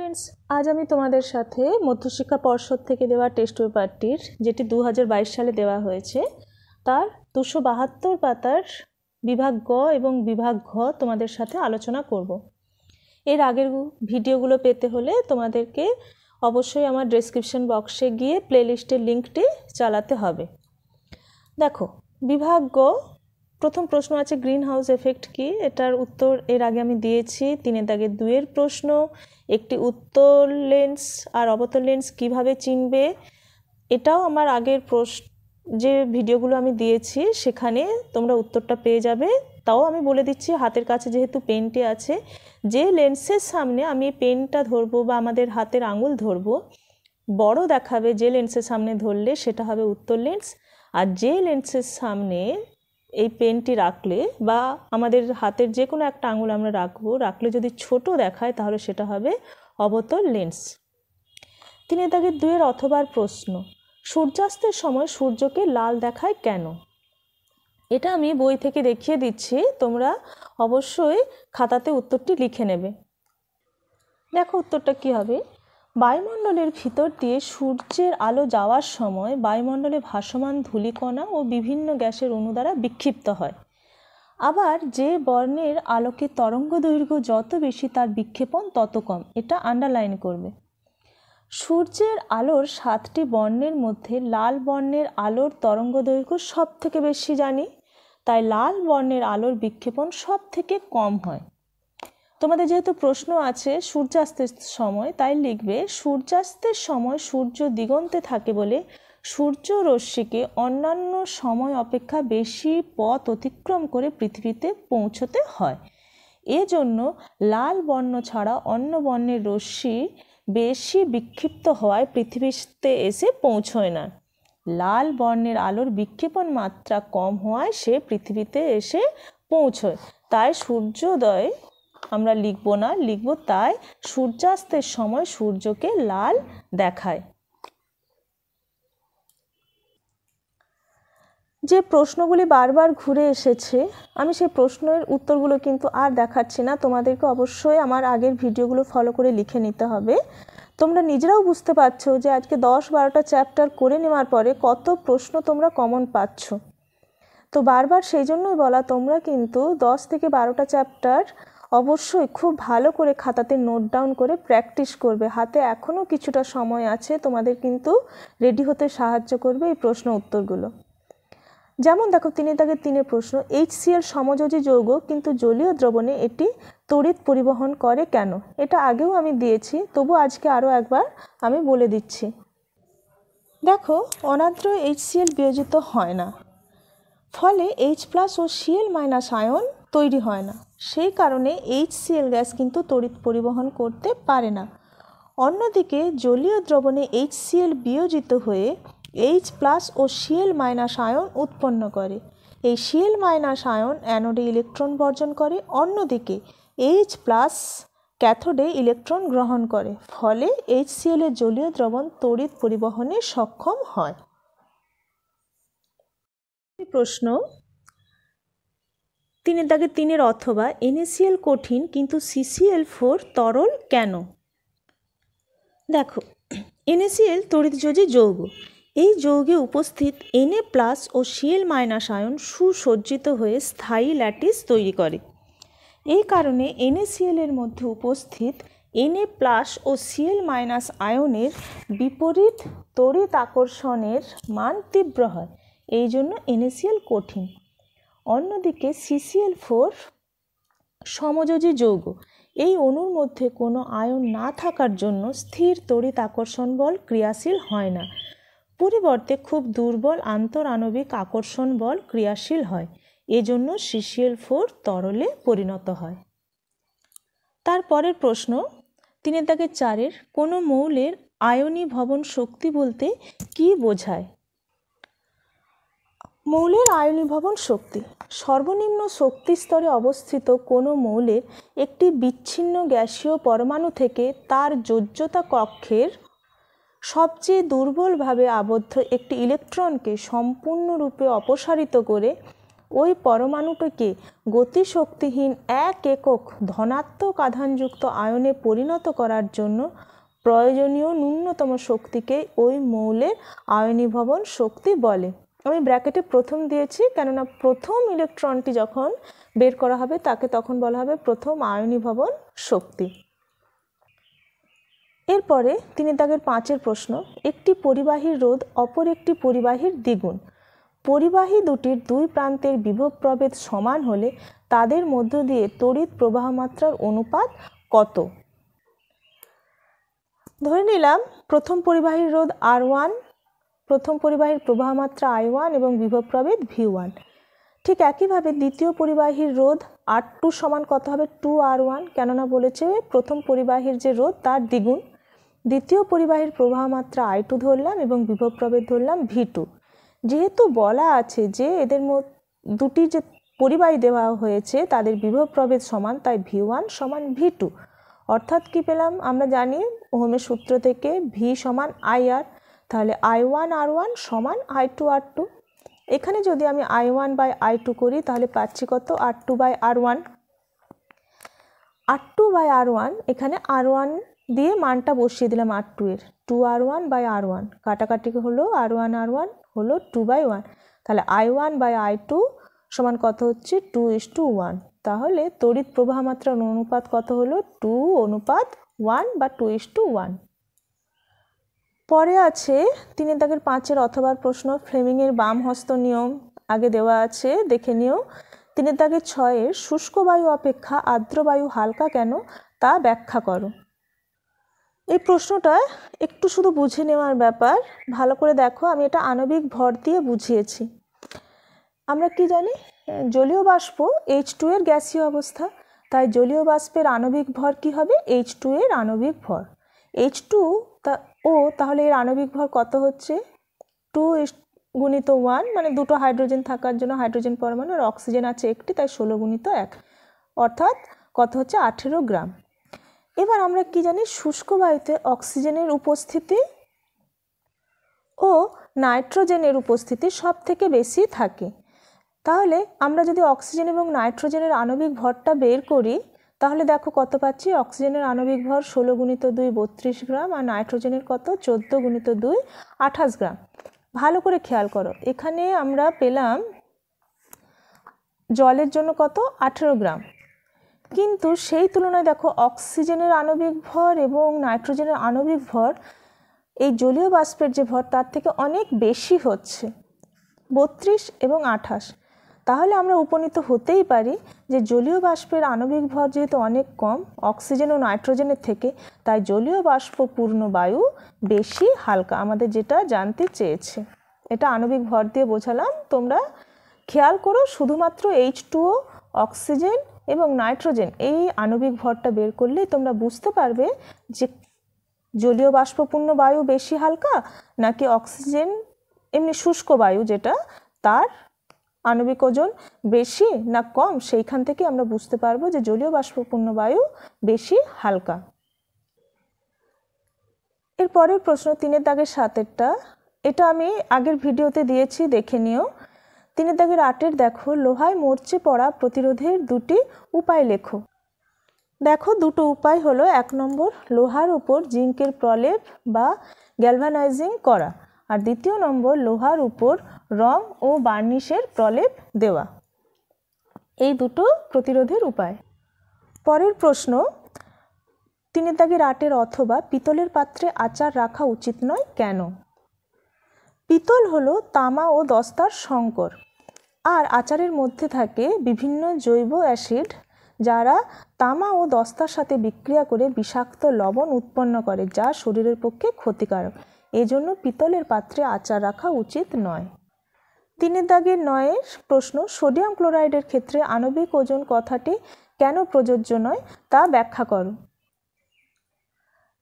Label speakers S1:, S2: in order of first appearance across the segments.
S1: Students আজ আমি তোমাদের সাথে মধ্যশিক্ষা পর্ষদ থেকে দেওয়া টেস্ট পেপারটির যেটি দু সালে দেওয়া হয়েছে তার দুশো বাহাত্তর পাতার বিভাগ গ এবং বিভাগ ঘ তোমাদের সাথে আলোচনা করব। এর আগের ভিডিওগুলো পেতে হলে তোমাদেরকে অবশ্যই আমার ডেসক্রিপশন বক্সে গিয়ে প্লেলিস্টের লিঙ্কটি চালাতে হবে দেখো বিভাগ গ প্রথম প্রশ্ন আছে গ্রিন হাউস এফেক্ট কি এটার উত্তর এর আগে আমি দিয়েছি তিনের দাগে দুয়ের প্রশ্ন একটি উত্তর লেন্স আর অবতল লেন্স কিভাবে চিনবে এটাও আমার আগের প্রশ্ন যে ভিডিওগুলো আমি দিয়েছি সেখানে তোমরা উত্তরটা পেয়ে যাবে তাও আমি বলে দিচ্ছি হাতের কাছে যেহেতু পেনটি আছে যে লেন্সের সামনে আমি পেনটা ধরবো বা আমাদের হাতের আঙুল ধরবো বড় দেখাবে যে লেন্সের সামনে ধরলে সেটা হবে উত্তর লেন্স আর যে লেন্সের সামনে এই পেনটি রাখলে বা আমাদের হাতের যে কোনো একটা আঙুল আমরা রাখবো রাখলে যদি ছোট দেখায় তাহলে সেটা হবে অবতল লেন্স তিনি তাকে দুয়ের অথবার প্রশ্ন সূর্যাস্তের সময় সূর্যকে লাল দেখায় কেন এটা আমি বই থেকে দেখিয়ে দিচ্ছি তোমরা অবশ্যই খাতাতে উত্তরটি লিখে নেবে দেখো উত্তরটা কি হবে বায়ুমণ্ডলের ভিতর দিয়ে সূর্যের আলো যাওয়ার সময় বায়ুমণ্ডলে ভাসমান ধূলিকণা ও বিভিন্ন গ্যাসের অণু দ্বারা বিক্ষিপ্ত হয় আবার যে বর্ণের আলোকে তরঙ্গ দৈর্ঘ্য যত বেশি তার বিক্ষেপণ তত কম এটা আন্ডারলাইন করবে সূর্যের আলোর সাতটি বর্ণের মধ্যে লাল বর্ণের আলোর তরঙ্গ দৈর্ঘ্য সব থেকে বেশি জানি তাই লাল বর্ণের আলোর বিক্ষেপণ সব থেকে কম হয় তোমাদের যেহেতু প্রশ্ন আছে সূর্যাস্তের সময় তাই লিখবে সূর্যাস্তের সময় সূর্য দিগন্তে থাকে বলে সূর্য রশ্মিকে অন্যান্য সময় অপেক্ষা বেশি পথ অতিক্রম করে পৃথিবীতে পৌঁছতে হয় এজন্য লাল বর্ণ ছাড়া অন্য বর্ণের রশ্মি বেশি বিক্ষিপ্ত হওয়ায় পৃথিবীতে এসে পৌঁছয় না লাল বর্ণের আলোর বিক্ষেপণ মাত্রা কম হওয়ায় সে পৃথিবীতে এসে পৌঁছয় তাই সূর্যোদয় আমরা লিখব না লিখব তাই সূর্যাস্তের সময় সূর্যকে লাল দেখায় যে প্রশ্নগুলি বারবার ঘুরে এসেছে আমি সেই প্রশ্নের উত্তরগুলো কিন্তু আর দেখাচ্ছি না তোমাদেরকে অবশ্যই আমার আগের ভিডিওগুলো ফলো করে লিখে নিতে হবে তোমরা নিজেরাও বুঝতে পারছো যে আজকে দশ বারোটা চ্যাপ্টার করে নেওয়ার পরে কত প্রশ্ন তোমরা কমন পাচ্ছ তো বারবার সেই জন্যই বলা তোমরা কিন্তু দশ থেকে বারোটা চ্যাপ্টার অবশ্যই খুব ভালো করে খাতাতে নোট ডাউন করে প্র্যাকটিস করবে হাতে এখনও কিছুটা সময় আছে তোমাদের কিন্তু রেডি হতে সাহায্য করবে এই প্রশ্ন উত্তরগুলো যেমন দেখো তিনি তাকে তিনের প্রশ্ন এইচসিএল সমযোজী যৌগ কিন্তু জলীয় দ্রবণে এটি তড়িৎ পরিবহন করে কেন এটা আগেও আমি দিয়েছি তবু আজকে আরও একবার আমি বলে দিচ্ছি দেখো অনাদ্র এইচসিএল বিয়োজিত হয় না ফলে এইচ প্লাস ও সিএল মাইনাস আয়ন তৈরি হয় না সেই কারণে এইচসিএল গ্যাস কিন্তু তড়িৎ পরিবহন করতে পারে না অন্যদিকে জলীয় দ্রবণে এইচসিএল বিয়োজিত হয়ে এইচ প্লাস ও সিএল মাইনাস আয়ন উৎপন্ন করে এই সিএল মাইনাস আয়ন অ্যানোডে ইলেকট্রন বর্জন করে অন্যদিকে এইচ প্লাস ক্যাথোডে ইলেকট্রন গ্রহণ করে ফলে এইচসিএল এর জলীয় দ্রবণ তড়িৎ পরিবহনে সক্ষম হয় প্রশ্ন তিনের দাগে তিনের অথবা এনএসিএল কঠিন কিন্তু সিসিএল ফোর তরল কেন দেখো এনএসিএল তড়িৎযোজী যৌগ এই যৌগে উপস্থিত এনএ প্লাস ও সিএল মাইনাস আয়ন সুসজ্জিত হয়ে স্থায়ী ল্যাটিস তৈরি করে এই কারণে এনএসিএল এর মধ্যে উপস্থিত এনএ প্লাস ও সিএল মাইনাস আয়নের বিপরীত তড়িৎ আকর্ষণের মান তীব্র হয় এই জন্য এনএসিএল কঠিন অন্যদিকে সিসিএল ফোর সমযোজী যৌগ এই অণুর মধ্যে কোনো আয়ন না থাকার জন্য স্থির তড়িৎ আকর্ষণ বল ক্রিয়াশীল হয় না পরিবর্তে খুব দুর্বল আন্তরাণবিক আকর্ষণ বল ক্রিয়াশীল হয় এজন্য সিসিএল ফোর তরলে পরিণত হয় তারপরের প্রশ্ন তিনি তাকে চারের কোনো মৌলের আয়নী ভবন শক্তি বলতে কি বোঝায় মৌলের আয়নীভবন শক্তি সর্বনিম্ন শক্তি স্তরে অবস্থিত কোনো মৌলের একটি বিচ্ছিন্ন গ্যাসীয় পরমাণু থেকে তার যোজ্যতা কক্ষের সবচেয়ে দুর্বলভাবে আবদ্ধ একটি ইলেকট্রনকে সম্পূর্ণরূপে অপসারিত করে ওই পরমাণুটিকে গতিশক্তিহীন এক একক ধনাত্মক আধানযুক্ত আয়নে পরিণত করার জন্য প্রয়োজনীয় ন্যূনতম শক্তিকে ওই মৌলের আয়নীভবন শক্তি বলে আমি ব্র্যাকেটে প্রথম দিয়েছি কেননা প্রথম ইলেকট্রনটি যখন বের করা হবে তাকে তখন বলা হবে প্রথম আয়নীভবন শক্তি এরপরে তিনি তাকে পাঁচের প্রশ্ন একটি পরিবাহীর রোধ অপর একটি পরিবাহীর দ্বিগুণ পরিবাহী দুটির দুই প্রান্তের বিভব প্রভেদ সমান হলে তাদের মধ্য দিয়ে তড়িৎ প্রবাহমাত্রার অনুপাত কত ধরে নিলাম প্রথম পরিবাহীর রোধ আর ওয়ান প্রথম পরিবাহীর প্রবাহমাত্রা আই ওয়ান এবং বিভবপ্রবেদ ভি ওয়ান ঠিক একইভাবে দ্বিতীয় পরিবাহীর রোধ আর টু সমান কত হবে টু আর ওয়ান কেননা বলেছে প্রথম পরিবাহীর যে রোধ তার দ্বিগুণ দ্বিতীয় পরিবাহীর প্রবাহমাত্রা আই টু ধরলাম এবং বিভবপ্রবেদ ধরলাম ভি টু যেহেতু বলা আছে যে এদের মো দুটি যে পরিবাহী দেওয়া হয়েছে তাদের বিভবপ্রবেদ সমান তাই ভি ওয়ান সমান ভি টু অর্থাৎ কী পেলাম আমরা জানি ওহমের সূত্র থেকে ভি সমান আই আর তাহলে আই ওয়ান আর ওয়ান সমান আই টু আর টু এখানে যদি আমি I one by I two করি তাহলে পাচ্ছি কত R two by R one R two by R one এখানে আর ওয়ান দিয়ে মানটা বসিয়ে দিলাম আর টু এর two R one by R one কাটাকাটি হলো আর ওয়ান আর ওয়ান হলো টু বাই ওয়ান তাহলে I one by I two সমান কত হচ্ছে টু ইস টু ওয়ান তাহলে তড়িৎ প্রবাহ মাত্রা অনুপাত কত হলো টু অনুপাত ওয়ান বা টু ইস টু ওয়ান পরে আছে তিনের দাগের পাঁচের অথবার প্রশ্ন ফ্লেমিংয়ের বাম হস্ত নিয়ম আগে দেওয়া আছে দেখে নিও তিনের দাগের ছয়ের শুষ্ক বায়ু অপেক্ষা আর্দ্র বায়ু হালকা কেন তা ব্যাখ্যা করো এই প্রশ্নটা একটু শুধু বুঝে নেওয়ার ব্যাপার ভালো করে দেখো আমি এটা আণবিক ভর দিয়ে বুঝিয়েছি আমরা কি জানি জলীয় বাষ্প এইচ টু এর গ্যাসীয় অবস্থা তাই জলীয় বাষ্পের আণবিক ভর কি হবে এইচ টু এর আণবিক ভর এইচ টু ও তাহলে এর আণবিক ভর কত হচ্ছে টু গুণিত ওয়ান মানে দুটো হাইড্রোজেন থাকার জন্য হাইড্রোজেন পরমাণু আর অক্সিজেন আছে একটি তাই ষোলো গুণিত এক অর্থাৎ কত হচ্ছে আঠেরো গ্রাম এবার আমরা কি জানি শুষ্ক বায়ুতে অক্সিজেনের উপস্থিতি ও নাইট্রোজেনের উপস্থিতি সব থেকে বেশি থাকে তাহলে আমরা যদি অক্সিজেন এবং নাইট্রোজেনের আণবিক ভরটা বের করি তাহলে দেখো কত পাচ্ছি অক্সিজেনের আণবিক ভর ষোলো গুণিত দুই বত্রিশ গ্রাম আর নাইট্রোজেনের কত চোদ্দো গুণিত দুই আঠাশ গ্রাম ভালো করে খেয়াল করো এখানে আমরা পেলাম জলের জন্য কত আঠেরো গ্রাম কিন্তু সেই তুলনায় দেখো অক্সিজেনের আণবিক ভর এবং নাইট্রোজেনের আণবিক ভর এই জলীয় বাষ্পের যে ভর তার থেকে অনেক বেশি হচ্ছে বত্রিশ এবং আঠাশ তাহলে আমরা উপনীত হতেই পারি যে জলীয় বাষ্পের আণবিক ভর যেহেতু অনেক কম অক্সিজেন ও নাইট্রোজেনের থেকে তাই জলীয় বাষ্পপূর্ণ বায়ু বেশি হালকা আমাদের যেটা জানতে চেয়েছে এটা আণবিক ভর দিয়ে বোঝালাম তোমরা খেয়াল করো শুধুমাত্র এইচ টুও অক্সিজেন এবং নাইট্রোজেন এই আণবিক ভরটা বের করলেই তোমরা বুঝতে পারবে যে জলীয় বাষ্পপূর্ণ বায়ু বেশি হালকা নাকি অক্সিজেন এমনি শুষ্ক বায়ু যেটা তার আণবিক ওজন বেশি না কম সেইখান থেকে আমরা বুঝতে পারবো যে জলীয় বাষ্পপূর্ণ বায়ু বেশি হালকা এরপরের প্রশ্ন তিনের দাগের সাতেরটা এটা আমি আগের ভিডিওতে দিয়েছি দেখে নিও তিনের দাগের আটের দেখো লোহায় মরচে পড়া প্রতিরোধের দুটি উপায় লেখো দেখো দুটো উপায় হলো এক নম্বর লোহার উপর জিঙ্কের প্রলেপ বা গ্যালভানাইজিং করা আর দ্বিতীয় নম্বর লোহার উপর রং ও বার্নিশের প্রলেপ দেওয়া এই দুটো প্রতিরোধের উপায় পরের প্রশ্ন তিনের দাগের আটের অথবা পিতলের পাত্রে আচার রাখা উচিত নয় কেন পিতল হলো তামা ও দস্তার সংকর আর আচারের মধ্যে থাকে বিভিন্ন জৈব অ্যাসিড যারা তামা ও দস্তার সাথে বিক্রিয়া করে বিষাক্ত লবণ উৎপন্ন করে যা শরীরের পক্ষে ক্ষতিকারক এজন্য পিতলের পাত্রে আচার রাখা উচিত নয় তিনের দাগের নয় প্রশ্ন সোডিয়াম ক্লোরাইডের ক্ষেত্রে আণবিক ওজন কথাটি কেন প্রযোজ্য নয় তা ব্যাখ্যা করো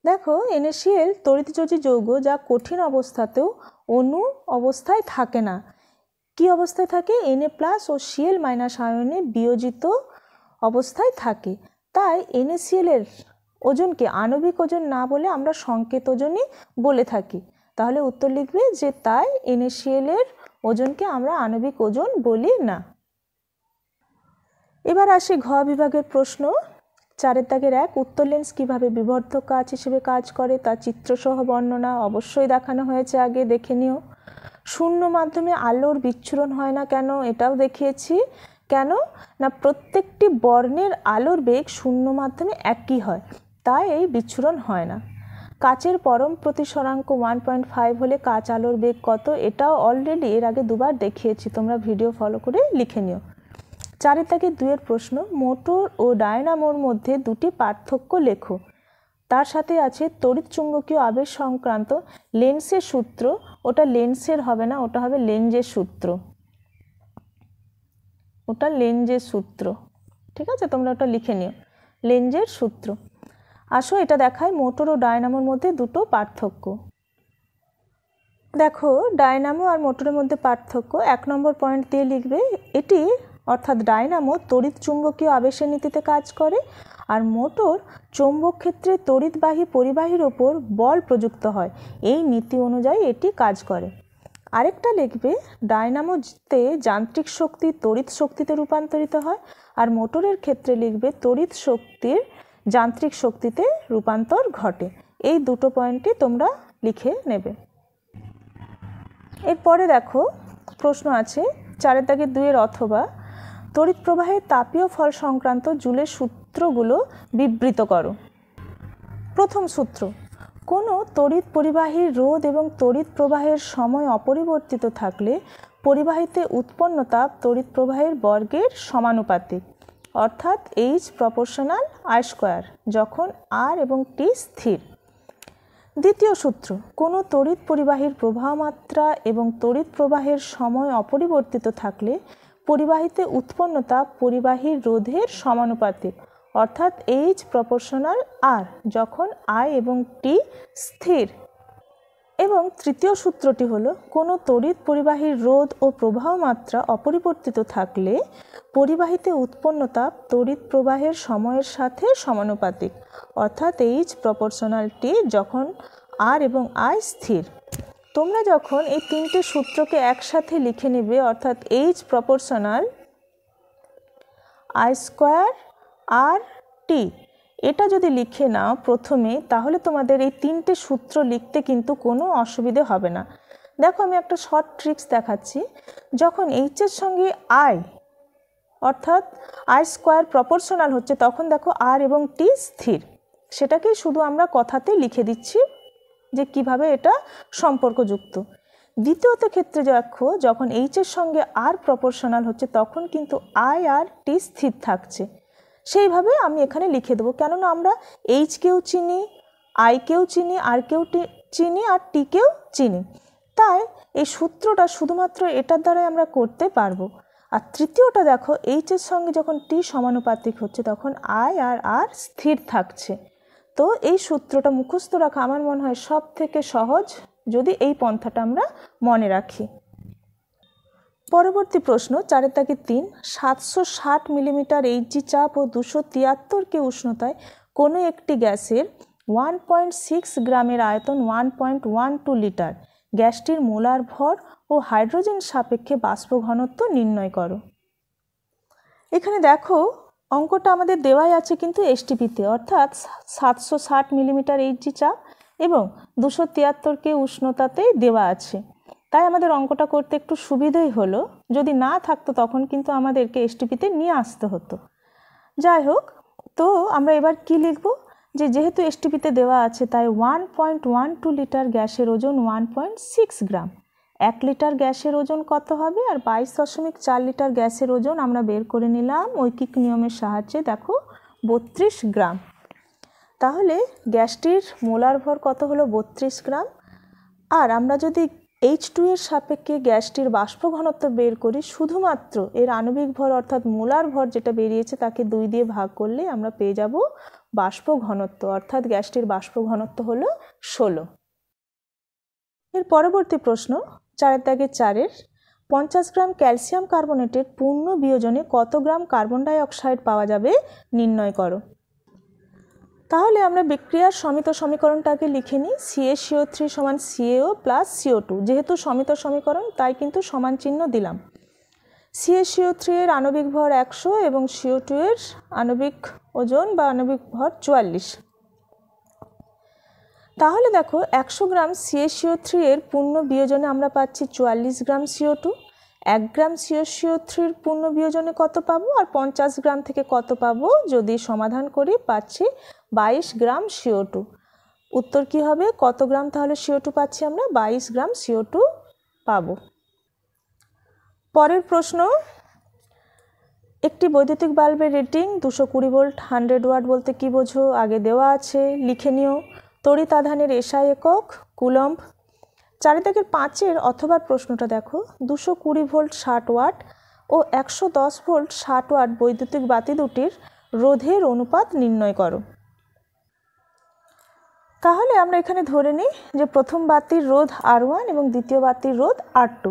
S1: দেখো এনএসিএল তড়িৎযোজী যৌগ যা কঠিন অবস্থাতেও অনু অবস্থায় থাকে না কি অবস্থায় থাকে এনএ প্লাস ও সিএল মাইনাস আয়নে বিয়োজিত অবস্থায় থাকে তাই এনএসিএলের ওজনকে আণবিক ওজন না বলে আমরা সংকেত ওজনই বলে থাকি তাহলে উত্তর লিখবে যে তাই এনএসিএলের ওজনকে আমরা আণবিক ওজন বলি না এবার আসি ঘ বিভাগের প্রশ্ন চারের দাগের এক উত্তর লেন্স কীভাবে বিবর্ধ কাজ হিসেবে কাজ করে তা চিত্রসহ বর্ণনা অবশ্যই দেখানো হয়েছে আগে দেখে নিও শূন্য মাধ্যমে আলোর বিচ্ছুরণ হয় না কেন এটাও দেখিয়েছি কেন না প্রত্যেকটি বর্ণের আলোর বেগ শূন্য মাধ্যমে একই হয় তাই এই বিচ্ছুরণ হয় না কাচের পরম প্রতিসরাঙ্ক ওয়ান পয়েন্ট ফাইভ হলে কাঁচ আলোর বেগ কত এটাও অলরেডি এর আগে দুবার দেখিয়েছি তোমরা ভিডিও ফলো করে লিখে নিও চারে তাকে দুয়ের প্রশ্ন মোটর ও ডায়নামোর মধ্যে দুটি পার্থক্য লেখো তার সাথে আছে তড়িৎ চুম্বকীয় আবেশ সংক্রান্ত লেন্সের সূত্র ওটা লেন্সের হবে না ওটা হবে লেঞ্জের সূত্র ওটা লেঞ্জের সূত্র ঠিক আছে তোমরা ওটা লিখে নিও লেঞ্জের সূত্র আসো এটা দেখায় মোটর ও ডায়নামোর মধ্যে দুটো পার্থক্য দেখো ডায়নামো আর মোটরের মধ্যে পার্থক্য এক নম্বর পয়েন্ট দিয়ে লিখবে এটি অর্থাৎ ডায়নামো তড়িৎ চুম্বকীয় আবেশের নীতিতে কাজ করে আর মোটর চৌম্বক ক্ষেত্রে তড়িৎবাহী পরিবাহীর ওপর বল প্রযুক্ত হয় এই নীতি অনুযায়ী এটি কাজ করে আরেকটা লিখবে ডায়নামোতে যান্ত্রিক শক্তি তড়িৎ শক্তিতে রূপান্তরিত হয় আর মোটরের ক্ষেত্রে লিখবে তড়িৎ শক্তির যান্ত্রিক শক্তিতে রূপান্তর ঘটে এই দুটো পয়েন্টে তোমরা লিখে নেবে এরপরে দেখো প্রশ্ন আছে চারের দাগে দুয়ের অথবা তড়িৎ প্রবাহে তাপীয় ফল সংক্রান্ত জুলের সূত্রগুলো বিবৃত করো প্রথম সূত্র কোনো তড়িৎ পরিবাহীর রোধ এবং তড়িৎ প্রবাহের সময় অপরিবর্তিত থাকলে পরিবাহিতে উৎপন্ন তাপ তড়িৎ প্রবাহের বর্গের সমানুপাতিক অর্থাৎ এইচ প্রপোর্শনাল আর স্কোয়ার যখন আর এবং টি স্থির দ্বিতীয় সূত্র কোনো তড়িৎ পরিবাহীর প্রবাহমাত্রা এবং তড়িৎ প্রবাহের সময় অপরিবর্তিত থাকলে পরিবাহিতে উৎপন্নতা পরিবাহী পরিবাহীর রোধের সমানুপাতিক অর্থাৎ এইচ প্রপোর্শনাল আর যখন আই এবং টি স্থির এবং তৃতীয় সূত্রটি হল কোনো তড়িৎ পরিবাহীর রোধ ও প্রবাহ মাত্রা অপরিবর্তিত থাকলে পরিবাহীতে উৎপন্ন তাপ তড়িৎ প্রবাহের সময়ের সাথে সমানুপাতিক অর্থাৎ এইচ প্রপোর্শনালটি যখন আর এবং আই স্থির তোমরা যখন এই তিনটে সূত্রকে একসাথে লিখে নেবে অর্থাৎ H proportional I square R T এটা যদি লিখে নাও প্রথমে তাহলে তোমাদের এই তিনটে সূত্র লিখতে কিন্তু কোনো অসুবিধে হবে না দেখো আমি একটা শর্ট ট্রিক্স দেখাচ্ছি যখন এইচের সঙ্গে আই অর্থাৎ আই স্কোয়ার প্রপোর্শনাল হচ্ছে তখন দেখো আর এবং টি স্থির সেটাকেই শুধু আমরা কথাতে লিখে দিচ্ছি যে কিভাবে এটা সম্পর্কযুক্ত দ্বিতীয়ত ক্ষেত্রে দেখো যখন এইচের সঙ্গে আর প্রপোর্শনাল হচ্ছে তখন কিন্তু আই আর টি স্থির থাকছে সেইভাবে আমি এখানে লিখে দেবো কেননা আমরা এইচ কেউ চিনি আই কেউ চিনি আর কেউ চিনি আর টি কেউ চিনি তাই এই সূত্রটা শুধুমাত্র এটার দ্বারাই আমরা করতে পারবো আর তৃতীয়টা দেখো এইচের সঙ্গে যখন টি সমানুপাতিক হচ্ছে তখন আই আর আর স্থির থাকছে তো এই সূত্রটা মুখস্থ রাখা আমার মনে হয় সব থেকে সহজ যদি এই পন্থাটা আমরা মনে রাখি পরবর্তী প্রশ্ন চারে তাকে তিন সাতশো ষাট মিলিমিটার এইচজি চাপ ও দুশো তিয়াত্তর কে উষ্ণতায় কোনো একটি গ্যাসের ওয়ান পয়েন্ট সিক্স গ্রামের আয়তন one point one two litre গ্যাসটির মোলার ভর ও হাইড্রোজেন সাপেক্ষে বাষ্প ঘনত্ব নির্ণয় করো এখানে দেখো অঙ্কটা আমাদের দেওয়াই আছে কিন্তু এসটিপিতে অর্থাৎ সাতশো ষাট মিলিমিটার এইচজি চাপ এবং দুশো তিয়াত্তরকে উষ্ণতাতে দেওয়া আছে তাই আমাদের অঙ্কটা করতে একটু সুবিধেই হলো যদি না থাকতো তখন কিন্তু আমাদেরকে এসটিপিতে নিয়ে আসতে হতো যাই হোক তো আমরা এবার কি লিখব যে যেহেতু এসটিপিতে দেওয়া আছে তাই one point one two litre গ্যাসের ওজন ওয়ান পয়েন্ট সিক্স গ্রাম এক লিটার গ্যাসের ওজন কত হবে আর বাইশ দশমিক চার লিটার গ্যাসের ওজন আমরা বের করে নিলাম ঐকিক নিয়মের সাহায্যে দেখো বত্রিশ গ্রাম তাহলে গ্যাসটির মোলার ভর কত হলো বত্রিশ গ্রাম আর আমরা যদি এইচ টু এর সাপেক্ষে গ্যাসটির বাষ্প ঘনত্ব বের করি শুধুমাত্র এর আণবিক ভর অর্থাৎ মোলার ভর যেটা বেরিয়েছে তাকে দুই দিয়ে ভাগ করলে আমরা পেয়ে যাব বাষ্প ঘনত্ব অর্থাৎ গ্যাসটির বাষ্প ঘনত্ব হল ষোলো এর পরবর্তী প্রশ্ন চারের ত্যাগে চারের পঞ্চাশ গ্রাম ক্যালসিয়াম কার্বোনেটের পূর্ণ বিয়োজনে কত গ্রাম কার্বন ডাই অক্সাইড পাওয়া যাবে নির্ণয় করো তাহলে আমরা বিক্রিয়ার সমিত সমীকরণটাকে লিখে নিই সিএ সিও থ্রি সমান সিএও প্লাস সিও টু যেহেতু সমিত সমীকরণ তাই কিন্তু সমান চিহ্ন দিলাম সিএ সিও থ্রি এর আণবিক ভর একশো এবং সিও টু এর আণবিক ওজন বা আণবিক ভর চুয়াল্লিশ তাহলে দেখো একশো গ্রাম সিও থ্রি এর পূর্ণ বিয়োজনে আমরা পাচ্ছি চুয়াল্লিশ গ্রাম সিও টু এক গ্রাম সিও থ্রির পূর্ণ বিয়োজনে কত পাবো আর পঞ্চাশ গ্রাম থেকে কত পাবো যদি সমাধান করি পাচ্ছি বাইশ গ্রাম সিও টু উত্তর কি হবে কত গ্রাম তাহলে সিও টু পাচ্ছি আমরা বাইশ গ্রাম সিও টু পাবো পরের প্রশ্ন একটি বৈদ্যুতিক বাল্বের রেটিং দুশো কুড়ি ভোল্ট হান্ড্রেড ওয়াট বলতে কি বোঝো আগে দেওয়া আছে লিখে নিও তড়ি তাধানের এসা একক কুলম্ব চারিদিকের পাঁচের অথবা প্রশ্নটা দেখো দুশো কুড়ি ভোল্ট ষাট ওয়াট ও একশো দশ ভোল্ট ষাট ওয়াট বৈদ্যুতিক বাতি দুটির রোধের অনুপাত নির্ণয় করো তাহলে আমরা এখানে ধরে নিই যে প্রথম বাতির রোধ আর ওয়ান এবং দ্বিতীয় বাতির রোধ আর টু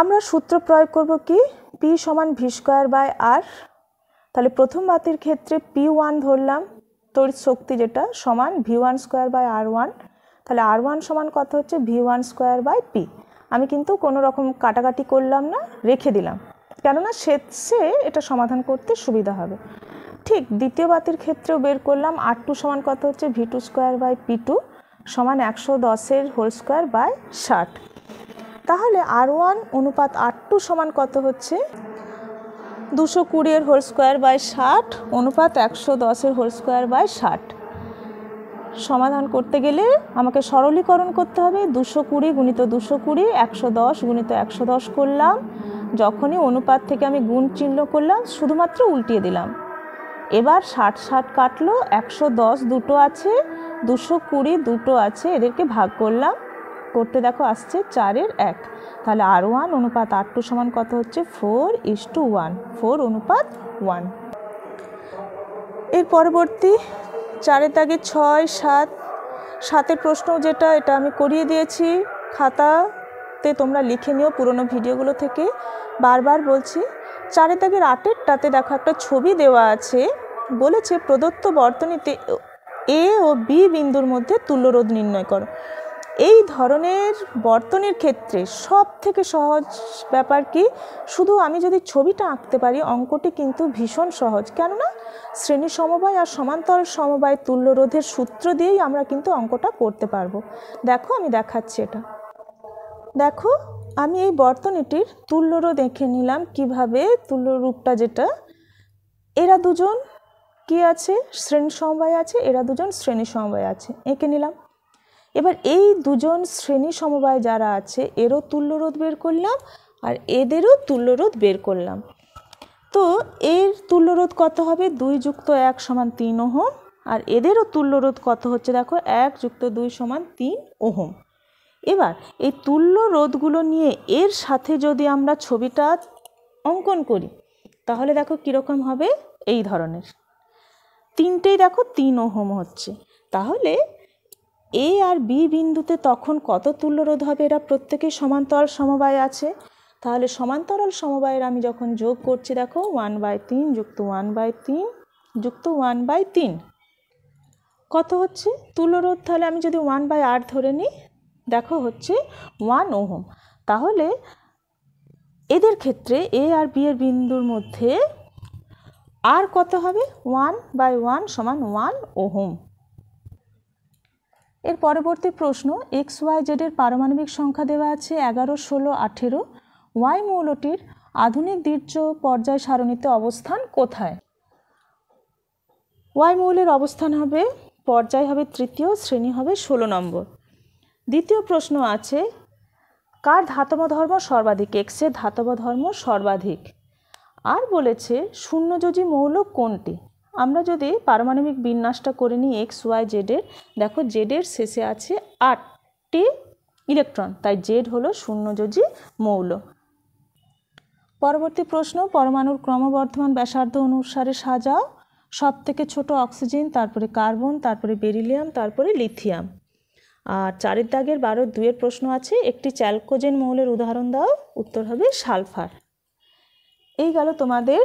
S1: আমরা সূত্র প্রয়োগ করব কি পি সমান ভি স্কোয়ার বাই আর তাহলে প্রথম বাতির ক্ষেত্রে পি ওয়ান ধরলাম তড়িৎ শক্তি যেটা সমান V one square by R one তাহলে আর ওয়ান সমান কত হচ্ছে V one square by P আমি কিন্তু কোনো রকম কাটাকাটি করলাম না রেখে দিলাম কেননা সেচে এটা সমাধান করতে সুবিধা হবে ঠিক দ্বিতীয় বাতির ক্ষেত্রেও বের করলাম আর টু সমান কত হচ্ছে V two square by P two সমান একশো দশের হোল স্কোয়ার বাই ষাট তাহলে আর ওয়ান অনুপাত আর টু সমান কত হচ্ছে দুশো কুড়ির হোল স্কোয়ার বাই ষাট অনুপাত একশো দশের হোল স্কোয়ার বাই ষাট সমাধান করতে গেলে আমাকে সরলীকরণ করতে হবে দুশো কুড়ি গুণিত দুশো কুড়ি একশো দশ গুণিত একশো দশ করলাম যখনই অনুপাত থেকে আমি গুণ চিহ্ন করলাম শুধুমাত্র উল্টিয়ে দিলাম এবার ষাট ষাট কাটলো একশো দশ দুটো আছে দুশো কুড়ি দুটো আছে এদেরকে ভাগ করলাম করতে দেখো আসছে চারের এক তাহলে আর ওয়ান অনুপাত আর টু সমান কত হচ্ছে four is to one four অনুপাত ওয়ান এর পরবর্তী চারের দাগে ছয় সাত সাতের প্রশ্ন যেটা এটা আমি করিয়ে দিয়েছি খাতাতে তোমরা লিখে নিও পুরনো ভিডিওগুলো থেকে বারবার বলছি চারে দাগের আটেরটাতে দেখো একটা ছবি দেওয়া আছে বলেছে প্রদত্ত বর্তনীতে এ ও বি বিন্দুর মধ্যে তুল্যরোধ নির্ণয় করো এই ধরনের বর্তনের ক্ষেত্রে সব থেকে সহজ ব্যাপার কি শুধু আমি যদি ছবিটা আঁকতে পারি অঙ্কটি কিন্তু ভীষণ সহজ কেননা শ্রেণী সমবায় আর সমান্তর সমবায় তুল্যরোধের সূত্র দিয়েই আমরা কিন্তু অঙ্কটা করতে পারবো দেখো আমি দেখাচ্ছি এটা দেখো আমি এই বর্তনীটির তুল্যরও দেখে নিলাম কিভাবে তুল্য রূপটা যেটা এরা দুজন কি আছে শ্রেণী সমবায় আছে এরা দুজন শ্রেণী সমবায় আছে এঁকে নিলাম এবার এই দুজন শ্রেণী সমবায় যারা আছে এরও তুল্যরোধ বের করলাম আর এদেরও তুল্যরোধ বের করলাম তো এর তুল্যরোধ কত হবে দুই যুক্ত এক সমান তিন ওহম আর এদেরও তুল্যরোধ কত হচ্ছে দেখো এক যুক্ত দুই সমান তিন ওহম এবার এই তুল্য রোধগুলো নিয়ে এর সাথে যদি আমরা ছবিটা অঙ্কন করি তাহলে দেখো কীরকম হবে এই ধরনের তিনটেই দেখো তিন ওহম হচ্ছে তাহলে এ আর বি বিন্দুতে তখন কত তুল্য রোধ হবে এরা প্রত্যেকেই সমান্তরাল সমবায় আছে তাহলে সমান্তরাল সমবায়ের আমি যখন যোগ করছি দেখো ওয়ান বাই তিন যুক্ত ওয়ান বাই তিন যুক্ত ওয়ান বাই তিন কত হচ্ছে তুল্যরোধ তাহলে আমি যদি ওয়ান বাই আট ধরে নিই দেখো হচ্ছে ওয়ান ওহম তাহলে এদের ক্ষেত্রে এ আর বি এর বিন্দুর মধ্যে আর কত হবে ওয়ান বাই ওয়ান সমান ওয়ান ওহম এর পরবর্তী প্রশ্ন এক্স ওয়াই জেডের পারমাণবিক সংখ্যা দেওয়া আছে এগারো ষোলো আঠেরো ওয়াই মৌলটির আধুনিক দীর্য পর্যায় সারণীতে অবস্থান কোথায় ওয়াই মৌলের অবস্থান হবে পর্যায় হবে তৃতীয় শ্রেণী হবে ষোলো নম্বর দ্বিতীয় প্রশ্ন আছে কার ধাতব ধর্ম সর্বাধিক এক্সের ধাতব ধর্ম সর্বাধিক আর বলেছে শূন্যযোজি মৌল কোনটি আমরা যদি পারমাণবিক বিন্যাসটা করে নিই এক্স ওয়াই জেডের দেখো জেডের শেষে আছে আটটি ইলেকট্রন তাই জেড হলো শূন্যযোজি মৌল পরবর্তী প্রশ্ন পরমাণুর ক্রমবর্ধমান ব্যাসার্ধ অনুসারে সাজাও সব থেকে ছোট অক্সিজেন তারপরে কার্বন তারপরে বেরিলিয়াম তারপরে লিথিয়াম আর চারের দাগের বারো দুয়ের প্রশ্ন আছে একটি চ্যালকোজেন মৌলের উদাহরণ দাও উত্তর হবে সালফার এই গেল তোমাদের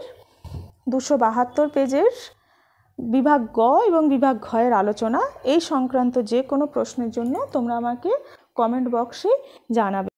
S1: দুশো বাহাত্তর পেজের বিভাগ গ এবং বিভাগ ঘয়ের আলোচনা এই সংক্রান্ত যে কোনো প্রশ্নের জন্য তোমরা আমাকে কমেন্ট বক্সে জানাবে